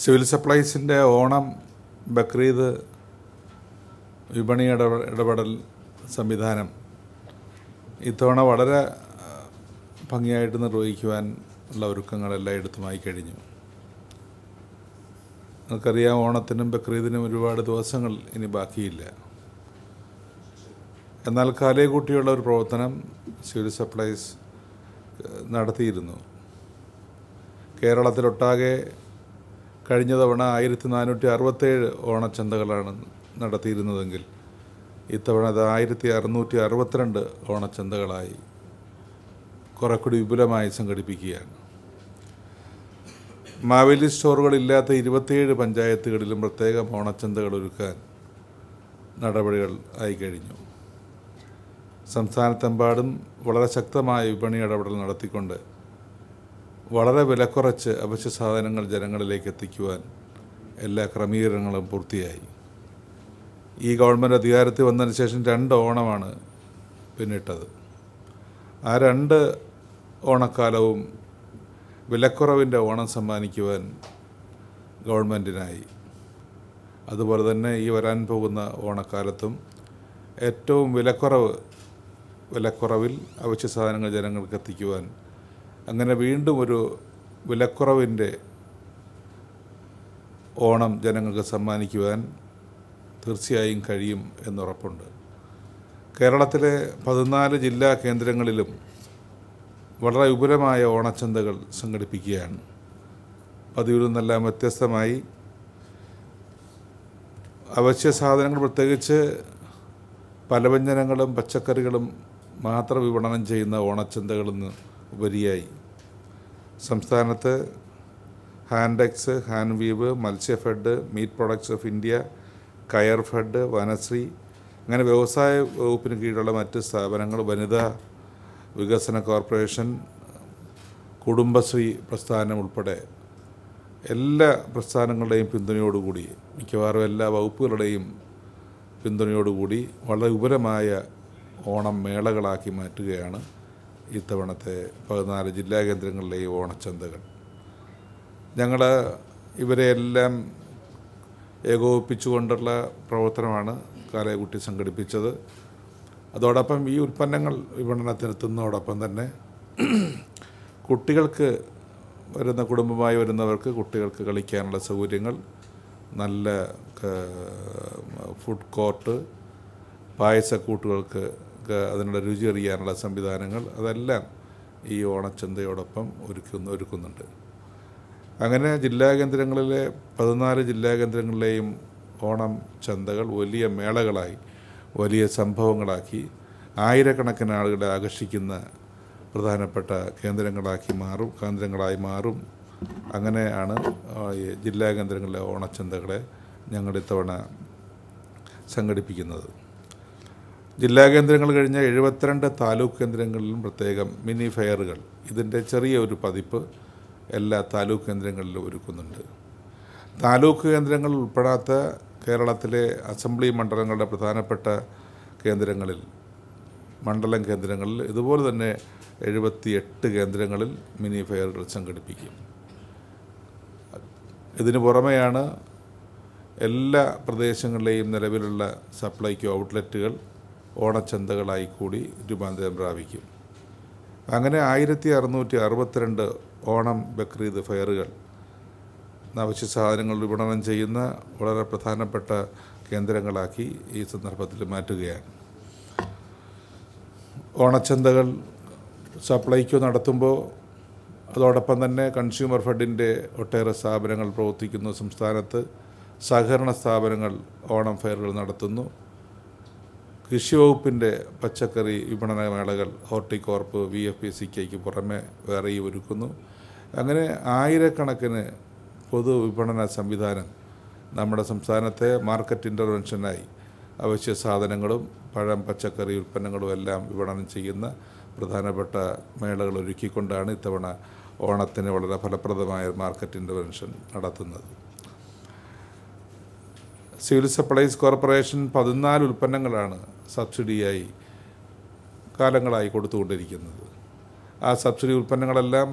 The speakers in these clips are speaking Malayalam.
സിവിൽ സപ്ലൈസിൻ്റെ ഓണം ബക്രീദ് വിപണി ഇട ഇടപെടൽ സംവിധാനം ഇത്തവണ വളരെ ഭംഗിയായിട്ട് നിർവഹിക്കുവാൻ ഉള്ള ഒരുക്കങ്ങളെല്ലാം എടുത്തുമായി കഴിഞ്ഞു നമുക്കറിയാം ഓണത്തിനും ബക്രീദിനും ഒരുപാട് ദിവസങ്ങൾ ഇനി ബാക്കിയില്ല എന്നാൽ കാലയെ കൂട്ടിയുള്ള ഒരു പ്രവർത്തനം സിവിൽ സപ്ലൈസ് നടത്തിയിരുന്നു കേരളത്തിലൊട്ടാകെ കഴിഞ്ഞ തവണ ആയിരത്തി നാനൂറ്റി അറുപത്തേഴ് ഓണച്ചന്തകളാണ് നടത്തിയിരുന്നതെങ്കിൽ ഇത്തവണ അത് ആയിരത്തി അറുന്നൂറ്റി അറുപത്തിരണ്ട് ഓണച്ചന്തകളായി കുറേക്കൂടി വിപുലമായി സംഘടിപ്പിക്കുകയാണ് മാവേലി സ്റ്റോറുകളില്ലാത്ത ഇരുപത്തിയേഴ് പഞ്ചായത്തുകളിലും പ്രത്യേകം ഓണച്ചന്തകൾ ഒരുക്കാൻ നടപടികൾ ആയി കഴിഞ്ഞു സംസ്ഥാനത്തെമ്പാടും വളരെ ശക്തമായ വിപണി ഇടപെടൽ നടത്തിക്കൊണ്ട് വളരെ വിലക്കുറച്ച് അവശ്യ സാധനങ്ങൾ ജനങ്ങളിലേക്ക് എത്തിക്കുവാൻ എല്ലാ ക്രമീകരണങ്ങളും പൂർത്തിയായി ഈ ഗവൺമെൻറ് അധികാരത്തിൽ വന്നതിന് ശേഷം രണ്ട് ഓണമാണ് പിന്നിട്ടത് ആ രണ്ട് ഓണക്കാലവും വിലക്കുറവിൻ്റെ ഓണം സമ്മാനിക്കുവാൻ ഗവൺമെൻറ്റിനായി അതുപോലെ തന്നെ ഈ വരാൻ പോകുന്ന ഓണക്കാലത്തും ഏറ്റവും വിലക്കുറവ് വിലക്കുറവിൽ അവശ്യ സാധനങ്ങൾ ജനങ്ങൾക്ക് എത്തിക്കുവാൻ അങ്ങനെ വീണ്ടും ഒരു വിലക്കുറവിൻ്റെ ഓണം ജനങ്ങൾക്ക് സമ്മാനിക്കുവാൻ തീർച്ചയായും കഴിയും എന്നുറപ്പുണ്ട് കേരളത്തിലെ പതിനാല് ജില്ലാ കേന്ദ്രങ്ങളിലും വളരെ വിപുലമായ ഓണച്ചന്തകൾ സംഘടിപ്പിക്കുകയാണ് പതിവിൽ നിന്നെല്ലാം വ്യത്യസ്തമായി അവശ്യ സാധനങ്ങൾ പ്രത്യേകിച്ച് പലവ്യഞ്ജനങ്ങളും പച്ചക്കറികളും മാത്രം വിപണനം ചെയ്യുന്ന ഓണച്ചന്തകളിൽ നിന്ന് ഉപരിയായി സംസ്ഥാനത്ത് Hantex hand weave Matsyafed meat products of India Coirfed Vanasree അങ്ങനെ വ്യവസായ വകുപ്പിന് കീഴിലുള്ള മറ്റ് സ്ഥാപനങ്ങൾ വനിതാ വികസന കോർപ്പറേഷൻ കുടുംബശ്രീ പ്രസ്ഥാനം ഉൾപ്പെടെ എല്ലാ പ്രസ്ഥാനങ്ങളുടെയും പിന്തുണയോടുകൂടി മിക്കവാറും എല്ലാ വകുപ്പുകളുടെയും പിന്തുണയോടുകൂടി വളരെ വിപുലമായ ഓണം മേളകളാക്കി മാറ്റുകയാണ് ഇത്തവണത്തെ പതിനാല് ജില്ലാ കേന്ദ്രങ്ങളിലെ ഈ ഓണച്ചന്തകൾ ഞങ്ങൾ ഇവരെയെല്ലാം ഏകോപിപ്പിച്ചുകൊണ്ടുള്ള പ്രവർത്തനമാണ് കാലയകുട്ടി സംഘടിപ്പിച്ചത് അതോടൊപ്പം ഈ ഉൽപ്പന്നങ്ങൾ വിപണനത്തിനെത്തുന്നതോടൊപ്പം തന്നെ കുട്ടികൾക്ക് വരുന്ന കുടുംബമായി വരുന്നവർക്ക് കുട്ടികൾക്ക് കളിക്കാനുള്ള സൗകര്യങ്ങൾ നല്ല ഫുഡ് കോർട്ട് പായസക്കൂട്ടുകൾക്ക് അവർക്ക് അതിനുള്ള രുചി അറിയാനുള്ള സംവിധാനങ്ങൾ അതെല്ലാം ഈ ഓണച്ചന്തയോടൊപ്പം ഒരുക്കുന്ന ഒരുക്കുന്നുണ്ട് അങ്ങനെ ജില്ലാ കേന്ദ്രങ്ങളിലെ പതിനാല് ജില്ലാ കേന്ദ്രങ്ങളിലെയും ഓണം ചന്തകൾ വലിയ മേളകളായി വലിയ സംഭവങ്ങളാക്കി ആയിരക്കണക്കിന് ആളുകളെ ആകർഷിക്കുന്ന പ്രധാനപ്പെട്ട കേന്ദ്രങ്ങളാക്കി മാറും കേന്ദ്രങ്ങളായി മാറും അങ്ങനെയാണ് ജില്ലാ കേന്ദ്രങ്ങളിലെ ഓണച്ചന്തകളെ ഞങ്ങളിത്തവണ സംഘടിപ്പിക്കുന്നത് ജില്ലാ കേന്ദ്രങ്ങൾ കഴിഞ്ഞ എഴുപത്തിരണ്ട് താലൂക്ക് കേന്ദ്രങ്ങളിലും പ്രത്യേകം മിനി ഫെയറുകൾ ഇതിൻ്റെ ചെറിയ ഒരു പതിപ്പ് എല്ലാ താലൂക്ക് കേന്ദ്രങ്ങളിലും ഒരുക്കുന്നുണ്ട് താലൂക്ക് കേന്ദ്രങ്ങൾ ഉൾപ്പെടാത്ത കേരളത്തിലെ അസംബ്ലി മണ്ഡലങ്ങളുടെ പ്രധാനപ്പെട്ട കേന്ദ്രങ്ങളിൽ മണ്ഡലം കേന്ദ്രങ്ങളിൽ ഇതുപോലെ തന്നെ എഴുപത്തി എട്ട് കേന്ദ്രങ്ങളിൽ മിനി ഫെയറുകൾ സംഘടിപ്പിക്കും ഇതിനു പുറമെയാണ് എല്ലാ പ്രദേശങ്ങളിലെയും നിലവിലുള്ള സപ്ലൈക്കോ ഔട്ട്ലെറ്റുകൾ ഓണച്ചന്തകളായി കൂടി രൂപാന്തരം പ്രാപിക്കും അങ്ങനെ ആയിരത്തി അറുന്നൂറ്റി അറുപത്തിരണ്ട് ഓണം ബക്രീദ് ഫെയറുകൾ അവശ്യ സാധനങ്ങൾ വിപണനം ചെയ്യുന്ന വളരെ പ്രധാനപ്പെട്ട കേന്ദ്രങ്ങളാക്കി ഈ സന്ദർഭത്തിൽ മാറ്റുകയാണ് ഓണച്ചന്തകൾ സപ്ലൈക്കോ നടത്തുമ്പോൾ അതോടൊപ്പം തന്നെ കൺസ്യൂമർ ഫെഡിൻ്റെ ഒട്ടേറെ സ്ഥാപനങ്ങൾ പ്രവർത്തിക്കുന്നു സംസ്ഥാനത്ത് സഹകരണ സ്ഥാപനങ്ങൾ ഓണം ഫെയറുകൾ നടത്തുന്നു കൃഷിവകുപ്പിൻ്റെ പച്ചക്കറി വിപണന മേളകൾ Horticorp V F P C കെക്ക് പുറമെ വേറെയും ഒരുക്കുന്നു അങ്ങനെ ആയിരക്കണക്കിന് പൊതു വിപണന സംവിധാനം നമ്മുടെ സംസ്ഥാനത്തെ മാർക്കറ്റ് ഇൻ്റർവെൻഷനായി അവശ്യ സാധനങ്ങളും പഴം പച്ചക്കറി ഉൽപ്പന്നങ്ങളും എല്ലാം വിപണനം ചെയ്യുന്ന പ്രധാനപ്പെട്ട മേളകൾ ഒരുക്കിക്കൊണ്ടാണ് ഇത്തവണ ഓണത്തിന് വളരെ ഫലപ്രദമായ മാർക്കറ്റ് ഇൻ്റർവെൻഷൻ നടത്തുന്നത് സിവിൽ സപ്ലൈസ് കോർപ്പറേഷൻ പതിനാല് ഉൽപ്പന്നങ്ങളാണ് സബ്സിഡിയായി കാലങ്ങളായി കൊടുത്തുകൊണ്ടിരിക്കുന്നത് ആ സബ്സിഡി ഉൽപ്പന്നങ്ങളെല്ലാം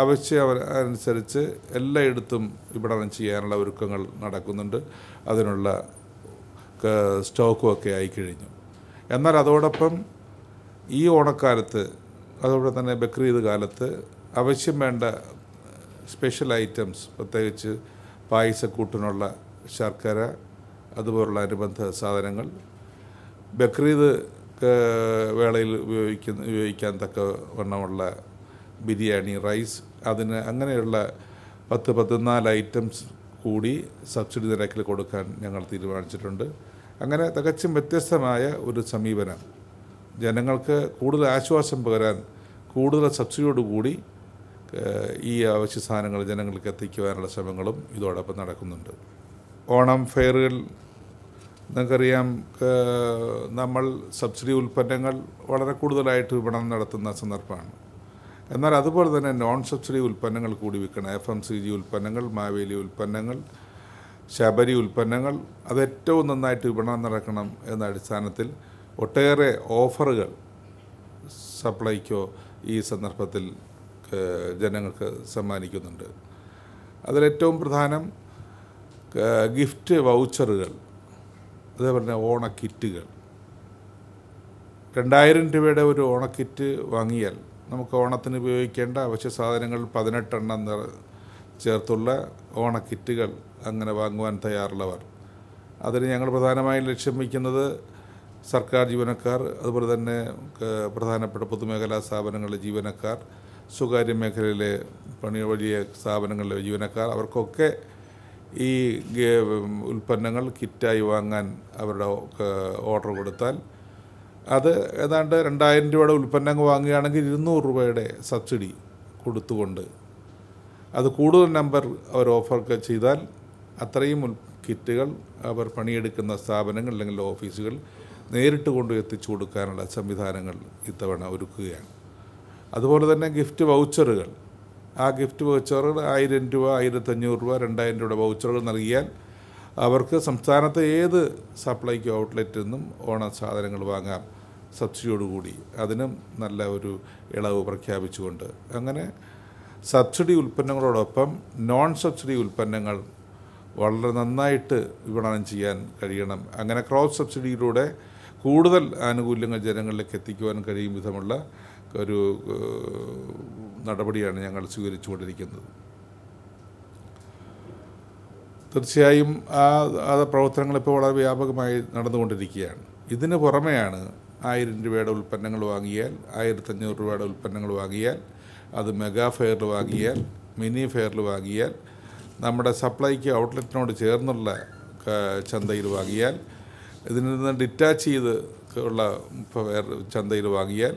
ആവശ്യം അനുസരിച്ച് എല്ലായിടത്തും വിപണനം ചെയ്യാനുള്ള ഒരുക്കങ്ങൾ നടക്കുന്നുണ്ട് അതിനുള്ള സ്റ്റോക്കും ഒക്കെ ആയിക്കഴിഞ്ഞു എന്നാൽ അതോടൊപ്പം ഈ ഓണക്കാലത്ത് അതോടെ തന്നെ ബക്രീദ് കാലത്ത് ആവശ്യം വേണ്ട സ്പെഷ്യൽ ഐറ്റംസ് പ്രത്യേകിച്ച് പായസക്കൂട്ടിനുള്ള ശർക്കര അതുപോലുള്ള അനുബന്ധ സാധനങ്ങൾ ബക്രീദ് വേളയിൽ ഉപയോഗിക്കുന്ന ഉപയോഗിക്കാൻ തക്ക വണ്ണമുള്ള ബിരിയാണി റൈസ് അതിന് അങ്ങനെയുള്ള പത്ത് പതിനാല് ഐറ്റംസ് കൂടി സബ്സിഡി നിരക്കിൽ കൊടുക്കാൻ ഞങ്ങൾ തീരുമാനിച്ചിട്ടുണ്ട് അങ്ങനെ തികച്ചും വ്യത്യസ്തമായ ഒരു സമീപനം ജനങ്ങൾക്ക് കൂടുതൽ ആശ്വാസം പകരാൻ കൂടുതൽ സബ്സിഡിയോടുകൂടി ഈ അവശ്യ സാധനങ്ങൾ ജനങ്ങൾക്ക് എത്തിക്കുവാനുള്ള ശ്രമങ്ങളും ഇതോടൊപ്പം നടക്കുന്നുണ്ട് ഓണം ഫെയറുകൾ നിങ്ങൾക്കറിയാം നമ്മൾ സബ്സിഡി ഉൽപ്പന്നങ്ങൾ വളരെ കൂടുതലായിട്ട് വിപണനം നടത്തുന്ന സന്ദർഭമാണ് എന്നാൽ അതുപോലെ തന്നെ നോൺ സബ്സിഡി ഉൽപ്പന്നങ്ങൾ കൂടി വിൽക്കണം എഫ് എം സി ജി ഉൽപ്പന്നങ്ങൾ മാവേലി ഉൽപ്പന്നങ്ങൾ ശബരി ഉൽപ്പന്നങ്ങൾ അത് ഏറ്റവും നന്നായിട്ട് വിപണനം നടക്കണം എന്ന അടിസ്ഥാനത്തിൽ ഒട്ടേറെ ഓഫറുകൾ സപ്ലൈക്കോ ഈ സന്ദർഭത്തിൽ ജനങ്ങൾക്ക് സമ്മാനിക്കുന്നുണ്ട് അതിലേറ്റവും പ്രധാനം ഗിഫ്റ്റ് വൗച്ചറുകൾ അതേപോലെ ഓണക്കിറ്റുകൾ രണ്ടായിരം രൂപയുടെ ഒരു ഓണക്കിറ്റ് വാങ്ങിയാൽ നമുക്ക് ഓണത്തിന് ഉപയോഗിക്കേണ്ട അവശ്യ സാധനങ്ങൾ പതിനെട്ടെണ്ണം നിറ ചേർത്തുള്ള ഓണക്കിറ്റുകൾ അങ്ങനെ വാങ്ങുവാൻ തയ്യാറുള്ളവർ അതിന് ഞങ്ങൾ പ്രധാനമായും ലക്ഷ്യം വയ്ക്കുന്നത് സർക്കാർ ജീവനക്കാർ അതുപോലെ തന്നെ പ്രധാനപ്പെട്ട പൊതുമേഖലാ സ്ഥാപനങ്ങളിലെ ജീവനക്കാർ സ്വകാര്യ മേഖലയിലെ പണി വഴിയ സ്ഥാപനങ്ങളിലെ ജീവനക്കാർ അവർക്കൊക്കെ ഈ ഉൽപ്പന്നങ്ങൾ കിറ്റായി വാങ്ങാൻ അവരുടെ ഓർഡർ കൊടുത്താൽ അത് ഏതാണ്ട് രണ്ടായിരം രൂപയുടെ ഉൽപ്പന്നങ്ങൾ വാങ്ങുകയാണെങ്കിൽ ഇരുന്നൂറ് രൂപയുടെ സബ്സിഡി കൊടുത്തുകൊണ്ട് അത് കൂടുതൽ നമ്പർ അവർ ഓഫർക്ക് ചെയ്താൽ അത്രയും കിറ്റുകൾ അവർ പണിയെടുക്കുന്ന സ്ഥാപനങ്ങൾ അല്ലെങ്കിൽ ഓഫീസുകൾ നേരിട്ട് കൊണ്ട് എത്തിച്ചു കൊടുക്കാനുള്ള സംവിധാനങ്ങൾ ഇത്തവണ ഒരുക്കുകയാണ് അതുപോലെ തന്നെ ഗിഫ്റ്റ് വൗച്ചറുകൾ ആ ഗിഫ്റ്റ് വൗച്ചറുകൾ ആയിരം രൂപ ആയിരത്തഞ്ഞൂറ് രൂപ രണ്ടായിരം രൂപയുടെ വൗച്ചറുകൾ നൽകിയാൽ അവർക്ക് സംസ്ഥാനത്തെ ഏത് സപ്ലൈക്കോ ഔട്ട്ലെറ്റിൽ നിന്നും ഓണ സാധനങ്ങൾ വാങ്ങാം സബ്സിഡിയോടുകൂടി അതിനും നല്ല ഒരു ഇളവ് പ്രഖ്യാപിച്ചുകൊണ്ട് അങ്ങനെ സബ്സിഡി ഉൽപ്പന്നങ്ങളോടൊപ്പം നോൺ സബ്സിഡി ഉൽപ്പന്നങ്ങൾ വളരെ നന്നായിട്ട് വിപണനം ചെയ്യാൻ കഴിയണം അങ്ങനെ ക്രോസ് സബ്സിഡിയിലൂടെ കൂടുതൽ ആനുകൂല്യങ്ങൾ ജനങ്ങളിലേക്ക് എത്തിക്കുവാൻ കഴിയും വിധമുള്ള ഒരു നടപടിയാണ് ഞങ്ങൾ സ്വീകരിച്ചുകൊണ്ടിരിക്കുന്നത് തീർച്ചയായും ആ ആ പ്രവർത്തനങ്ങൾ ഇപ്പോൾ വളരെ വ്യാപകമായി നടന്നുകൊണ്ടിരിക്കുകയാണ് ഇതിന് പുറമെയാണ് ആയിരം രൂപയുടെ ഉൽപ്പന്നങ്ങൾ വാങ്ങിയാൽ ആയിരത്തഞ്ഞൂറ് രൂപയുടെ ഉൽപ്പന്നങ്ങൾ വാങ്ങിയാൽ അത് മെഗാ ഫെയറിൽ വാങ്ങിയാൽ മിനി ഫെയറിൽ വാങ്ങിയാൽ നമ്മുടെ സപ്ലൈക്ക് ഔട്ട്ലെറ്റിനോട് ചേർന്നുള്ള ചന്തയിൽ വാങ്ങിയാൽ ഇതിൽ നിന്ന് ഡിറ്റാച്ച് ചെയ്ത് ഉള്ള ചന്തയിൽ വാങ്ങിയാൽ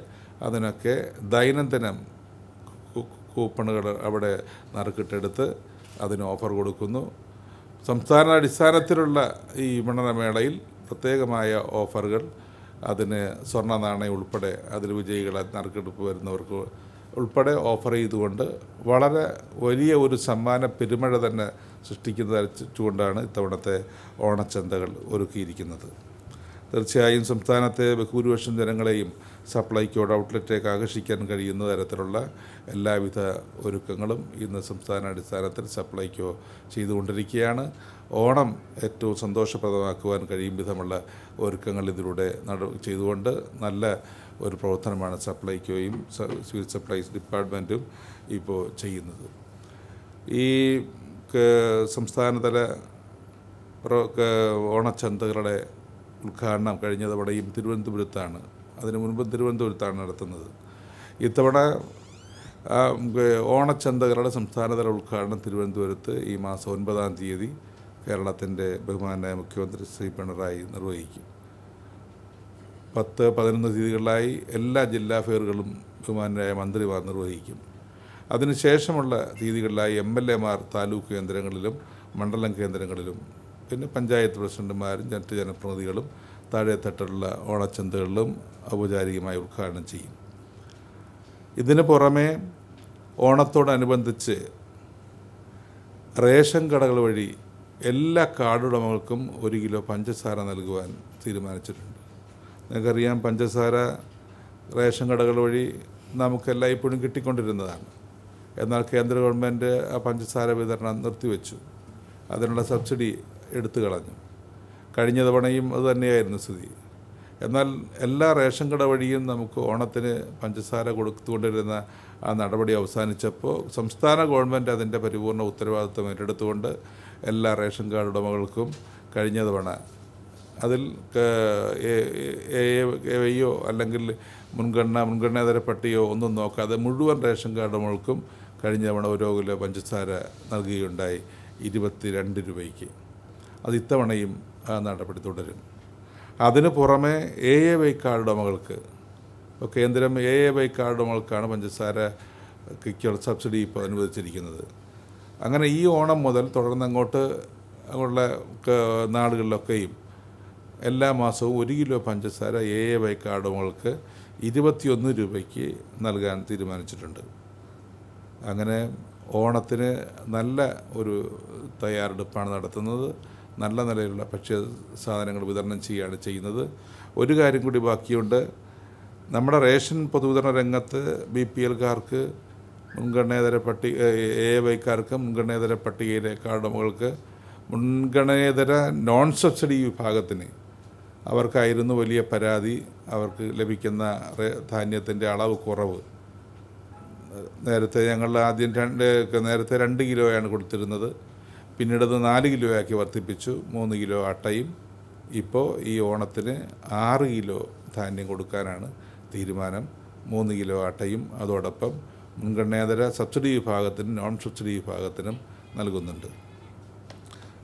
അതിനൊക്കെ ദൈനംദിനം കൂപ്പണുകൾ അവിടെ നറുക്കിട്ടെടുത്ത് അതിന് ഓഫർ കൊടുക്കുന്നു സംസ്ഥാന അടിസ്ഥാനത്തിലുള്ള ഈ വിപണനമേളയിൽ പ്രത്യേകമായ ഓഫറുകൾ അതിന് സ്വർണ്ണ നാണയം ഉൾപ്പെടെ അതിൽ വിജയികളെ നറുക്കെടുപ്പ് വരുന്നവർക്ക് ഉൾപ്പെടെ ഓഫർ ചെയ്തുകൊണ്ട് വളരെ വലിയ ഒരു സമ്മാന പെരുമഴ തന്നെ സൃഷ്ടിക്കുന്ന ഇത്തവണത്തെ ഓണച്ചന്തകൾ ഒരുക്കിയിരിക്കുന്നത് തീർച്ചയായും സംസ്ഥാനത്തെ ബഹുഭൂരിപക്ഷം ജനങ്ങളെയും സപ്ലൈക്കോട് ഔട്ട്ലെറ്റേക്ക് ആകർഷിക്കാൻ കഴിയുന്ന തരത്തിലുള്ള എല്ലാവിധ ഒരുക്കങ്ങളും ഇന്ന് സംസ്ഥാന അടിസ്ഥാനത്തിൽ സപ്ലൈക്കോ ചെയ്തുകൊണ്ടിരിക്കുകയാണ് ഓണം ഏറ്റവും സന്തോഷപ്രദമാക്കുവാൻ കഴിയും വിധമുള്ള ഒരുക്കങ്ങൾ ഇതിലൂടെ നട ചെയ്തുകൊണ്ട് നല്ല ഒരു പ്രവർത്തനമാണ് സപ്ലൈക്കോയും സിവിൽ സപ്ലൈസ് ഡിപ്പാർട്ട്മെൻറ്റും ഇപ്പോൾ ചെയ്യുന്നത് ഈ സംസ്ഥാനതല ഓണച്ചന്തകളുടെ ഉദ്ഘാടനം കഴിഞ്ഞ തവണയും തിരുവനന്തപുരത്താണ് അതിനു മുൻപ് തിരുവനന്തപുരത്താണ് നടത്തുന്നത് ഇത്തവണ ഓണച്ചന്തകളുടെ സംസ്ഥാനതല ഉദ്ഘാടനം തിരുവനന്തപുരത്ത് ഈ മാസം ഒൻപതാം തീയതി കേരളത്തിൻ്റെ ബഹുമാനായ മുഖ്യമന്ത്രി ശ്രീ പിണറായി നിർവഹിക്കും പത്ത് പതിനൊന്ന് തീയതികളിലായി എല്ലാ ജില്ലാ ഫെയറുകളും ബഹുമാനായ മന്ത്രിമാർ നിർവഹിക്കും അതിനുശേഷമുള്ള തീയതികളിലായി എം എൽ എമാർ താലൂക്ക് കേന്ദ്രങ്ങളിലും മണ്ഡലം കേന്ദ്രങ്ങളിലും പിന്നെ പഞ്ചായത്ത് പ്രസിഡന്റുമാരും മറ്റ് ജനപ്രതിനിധികളും താഴെത്തട്ടുള്ള ഓണച്ചന്തകളിലും ഔപചാരികമായി ഉദ്ഘാടനം ചെയ്യും ഇതിന് പുറമെ ഓണത്തോടനുബന്ധിച്ച് റേഷൻ കടകൾ വഴി എല്ലാ കാർഡുടമകൾക്കും ഒരു കിലോ പഞ്ചസാര നൽകുവാൻ തീരുമാനിച്ചിട്ടുണ്ട് നിങ്ങൾക്കറിയാം പഞ്ചസാര റേഷൻ കടകൾ വഴി നമുക്കെല്ലാം ഇപ്പോഴും കിട്ടിക്കൊണ്ടിരുന്നതാണ് എന്നാൽ കേന്ദ്ര ഗവൺമെൻറ് ആ പഞ്ചസാര വിതരണം നിർത്തിവെച്ചു അതിനുള്ള സബ്സിഡി എടുത്തു കളഞ്ഞു കഴിഞ്ഞ തവണയും അത് തന്നെയായിരുന്നു സ്ഥിതി എന്നാൽ എല്ലാ റേഷൻ കട വഴിയും നമുക്ക് ഓണത്തിന് പഞ്ചസാര കൊടുത്തുകൊണ്ടിരുന്ന ആ നടപടി അവസാനിച്ചപ്പോൾ സംസ്ഥാന ഗവൺമെൻറ് അതിൻ്റെ പരിപൂർണ ഉത്തരവാദിത്വം ഏറ്റെടുത്തുകൊണ്ട് എല്ലാ റേഷൻ കാർഡ് ഉടമകൾക്കും കഴിഞ്ഞ തവണ അതിൽ എയോ അല്ലെങ്കിൽ മുൻഗണന മുൻഗണനേതര പട്ടിയോ ഒന്നും നോക്കാതെ മുഴുവൻ റേഷൻ കാർഡുകൾക്കും കഴിഞ്ഞ തവണ ഓരോ കിലോ പഞ്ചസാര നൽകുകയുണ്ടായി ഇരുപത്തി രണ്ട് രൂപയ്ക്ക് അത് ഇത്തവണയും നടപടി തുടരും അതിന് പുറമെ എ എ വൈ കാർഡ് ഉടമകൾക്ക് കേന്ദ്രം എ എ വൈ കാർഡ് ഉടമകൾക്കാണ് കിക്കുള്ള സബ്സിഡി ഇപ്പോൾ അനുവദിച്ചിരിക്കുന്നത് അങ്ങനെ ഈ ഓണം മുതൽ തുടർന്ന് അങ്ങോട്ട് ഉള്ള നാടുകളിലൊക്കെയും എല്ലാ മാസവും ഒരു കിലോ പഞ്ചസാര എ എ വൈ കാർഡ് ഉടമകൾക്ക് ഇരുപത്തിയൊന്ന് രൂപയ്ക്ക് നൽകാൻ തീരുമാനിച്ചിട്ടുണ്ട് അങ്ങനെ ഓണത്തിന് നല്ല ഒരു തയ്യാറെടുപ്പാണ് നടത്തുന്നത് നല്ല നിലയിലുള്ള ഭക്ഷ്യ സാധനങ്ങൾ വിതരണം ചെയ്യുകയാണ് ചെയ്യുന്നത് ഒരു കാര്യം കൂടി ബാക്കിയുണ്ട് നമ്മുടെ റേഷൻ പൊതുവിതരണ രംഗത്ത് ബി പി എൽക്കാർക്ക് മുൻഗണനേതര പട്ടിക എ വൈക്കാർക്ക് മുൻഗണനേതര പട്ടികയിലെ കാർഡമുകൾക്ക് മുൻഗണനേതര നോൺ സബ്സിഡി വിഭാഗത്തിന് അവർക്കായിരുന്നു വലിയ പരാതി അവർക്ക് ലഭിക്കുന്ന ധാന്യത്തിൻ്റെ അളവ് കുറവ് നേരത്തെ ഞങ്ങൾ ആദ്യം രണ്ട് നേരത്തെ രണ്ട് കിലോയാണ് കൊടുത്തിരുന്നത് പിന്നീടത് നാല് കിലോയാക്കി വർദ്ധിപ്പിച്ചു മൂന്ന് കിലോ അട്ടയും ഇപ്പോൾ ഈ ഓണത്തിന് ആറ് കിലോ ധാന്യം കൊടുക്കാനാണ് തീരുമാനം മൂന്ന് കിലോ അട്ടയും അതോടൊപ്പം മുൻഗണനേതര സബ്സിഡി വിഭാഗത്തിനും നോൺ സബ്സിഡി വിഭാഗത്തിനും നൽകുന്നുണ്ട്